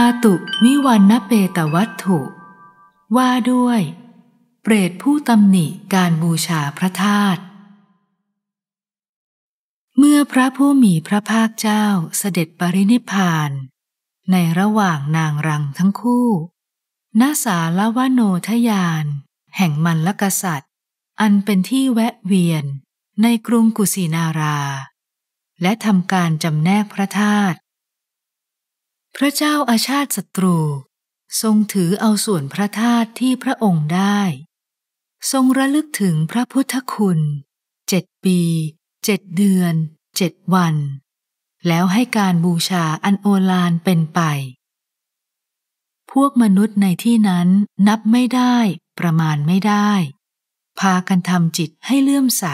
าตุวิวันนเปตวัตถุ ว่าด้วย เปรตผู้ตำหนิการบูชาพระธาตุเมื่อพระผู้มีพระภาคเจ้าเสด็จปรินิพาน ในระหว่างนางรังทั้งคู่ ณสาลวโนทยาน แห่งมันลกษัตริย์ อันเป็นที่แวะเวียนในกรุงกุสินารา และทำการจำแนกพระธาตุพระเจ้าอาชาติศัตรู ทรงถือเอาส่วนพระธาตุที่พระองค์ได้ ทรงระลึกถึงพระพุทธคุณเจ็ดปีเจ็ดเดือนเจ็ดวัน แล้วให้การบูชาอันโอฬารเป็นไป พวกมนุษย์ในที่นั้นนับไม่ได้ประมาณไม่ได้ พากันทำจิตให้เลื่อมใส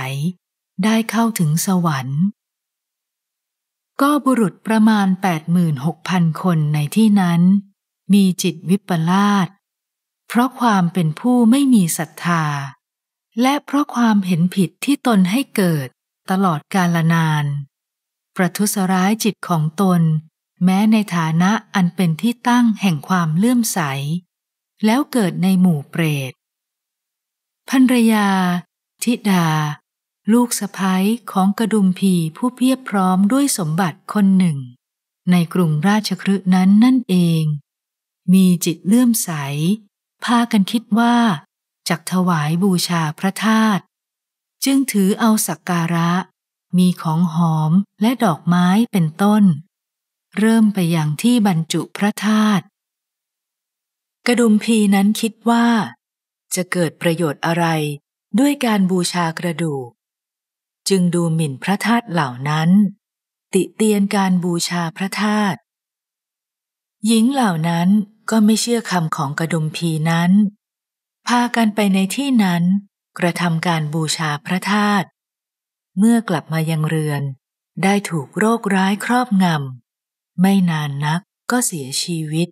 ได้เข้าถึงสวรรค์ก็บุรุษประมาณ 86,000 คนในที่นั้น มีจิตวิปลาสเพราะความเป็นผู้ไม่มีศรัทธา และเพราะความเห็นผิดที่ตนให้เกิดตลอดกาลนาน ประทุษร้ายจิตของตน แม้ในฐานะอันเป็นที่ตั้งแห่งความเลื่อมใส แล้วเกิดในหมู่เปรตภรรยาทิดาลูกสะพ้ยของกระดุมพีผู้เพียบพร้อมด้วยสมบัติคนหนึ่ง ในกรุงราชครืนั้นนั่นเอง มีจิตเลื่อมใสพากันคิดว่า จักถวายบูชาพระธาตุจึงถือเอาสักการะมีของหอมและดอกไม้เป็นต้น เริ่มไปอย่างที่บรรจุพระธาตุกระดุมพีนั้นคิดว่า จะเกิดประโยชน์อะไรด้วยการบูชากระดูกจึงดูหมิ่นพระธาตุเหล่านั้น ติเตียนการบูชาพระธาตุหญิงเหล่านั้นก็ไม่เชื่อคำของกระดุมพีนั้น พากันไปในที่นั้นกระทำการบูชาพระธาตุเมื่อกลับมายังเรือนได้ถูกโรคร้ายครอบงำไม่นานนักก็เสียชีวิต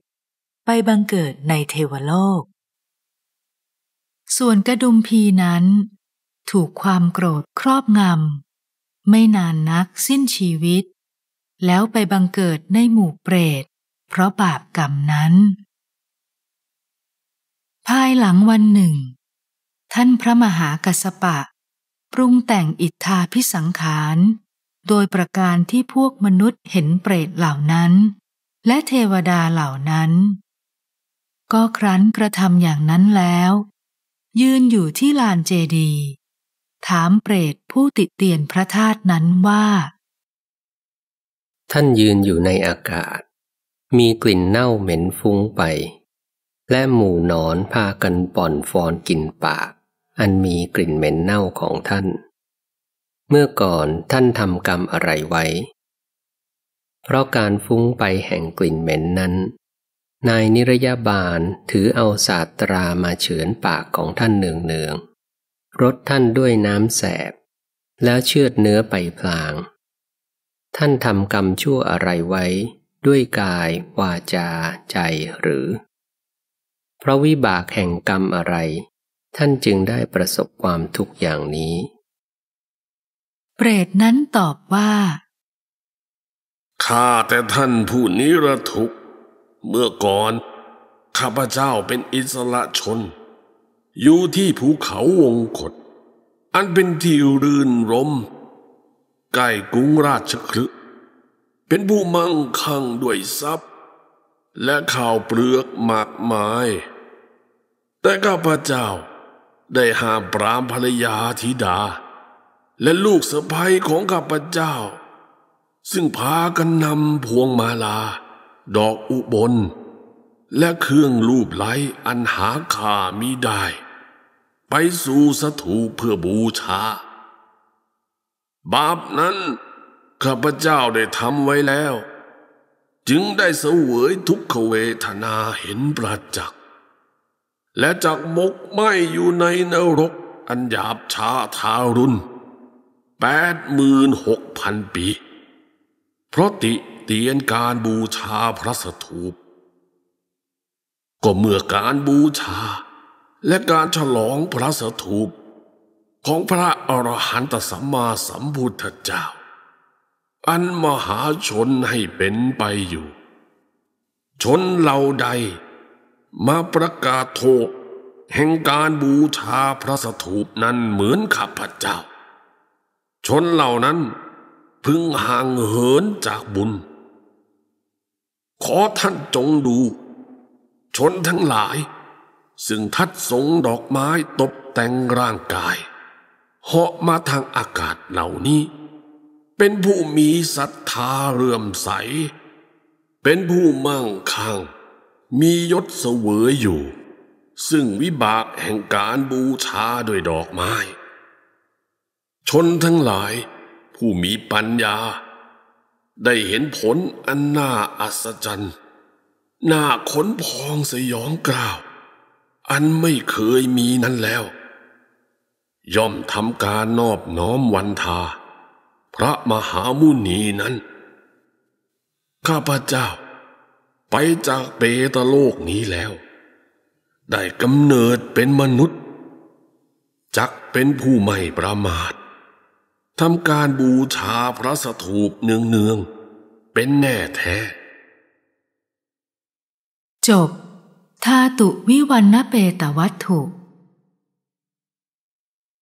ไปบังเกิดในเทวโลก ส่วนกระดุมพีนั้นถูกความโกรธครอบงำ ไม่นานนักสิ้นชีวิต แล้วไปบังเกิดในหมู่เปรต เพราะบาปกรรมนั้น ภายหลังวันหนึ่ง ท่านพระมหากัสปะ ปรุงแต่งอิทธาพิสังขาร โดยประการที่พวกมนุษย์เห็นเปรตเหล่านั้น และเทวดาเหล่านั้น ก็ครั้นกระทำอย่างนั้นแล้ว ยืนอยู่ที่ลานเจดีย์ถามเปรตผู้ติดเตียนพระธาตุนั้นว่า ท่านยืนอยู่ในอากาศ มีกลิ่นเน่าเหม็นฟุ้งไป และหมู่นอนพากันป่อนฟอนกินปาก อันมีกลิ่นเหม็นเน่าของท่าน เมื่อก่อนท่านทำกรรมอะไรไว้ เพราะการฟุ้งไปแห่งกลิ่นเหม็นนั้น นายนิรยาบาลถือเอาศาสตรามาเฉือนปากของท่านเนืองเนืองรดท่านด้วยน้ำแสบ แล้วเชือดเนื้อไปพลาง ท่านทำกรรมชั่วอะไรไว้ ด้วยกายวาจาใจหรือเพราะวิบากแห่งกรรมอะไร ท่านจึงได้ประสบความทุกข์อย่างนี้ เปรตนั้นตอบว่า ข้าแต่ท่านผู้นิรทุกเมื่อก่อน ข้าพเจ้าเป็นอิสระชนอยู่ที่ภูเขาวงกฏอันเป็นที่รื่นรม ใกล้กรุงราชคลึเป็นผู้มั่งคั่งด้วยทรัพย์ และข่าวเปลือกมากมาย แต่ข้าพเจ้าได้ห้าปรามภรรยาธิดา และลูกสะใภ้ของข้าพเจ้า ซึ่งพากันนำพวงมาลา ดอกอุบล และเครื่องรูปไล้อันหาค่ามิได้ไปสู่สถูปเพื่อบูชา บาปนั้น ข้าพเจ้าได้ทำไว้แล้ว จึงได้เสวยทุกขเวทนาเห็นประจักษ์และจากมกไม่อยู่ในนรกอันหยาบช้าทารุณแปดหมื่นหกพันปี เพราะติเตียนการบูชาพระสถูป ก็เมื่อการบูชาและการฉลองพระสถูปของพระอรหันตสัมมาสัมพุทธเจ้า อันมหาชนให้เป็นไปอยู่ ชนเหล่าใดมาประกาศโทแห่งการบูชาพระสถูปนั้นเหมือนข้าพเจ้า ชนเหล่านั้นพึงห่างเหินจากบุญ ขอท่านจงดู ชนทั้งหลายซึ่งทัดสงดอกไม้ตบแต่งร่างกาย เหาะมาทางอากาศเหล่านี้ เป็นผู้มีศรัทธาเรื่อมใส เป็นผู้มั่งคั่งมียศเสวยอยู่ ซึ่งวิบากแห่งการบูชาด้วยดอกไม้ ชนทั้งหลายผู้มีปัญญา ได้เห็นผลอันน่าอัศจรรย์น่าขนพองสยองกล่าวอันไม่เคยมีนั้นแล้ว ย่อมทำการนอบน้อมวันทาพระมหามุนีนั้น ข้าพเจ้าไปจากเปตโลกนี้แล้ว ได้กำเนิดเป็นมนุษย์ จักเป็นผู้ไม่ประมาท ทำการบูชาพระสถูปเนืองๆเป็นแน่แท้ จบธาตุวิวันนเปตวัตถุ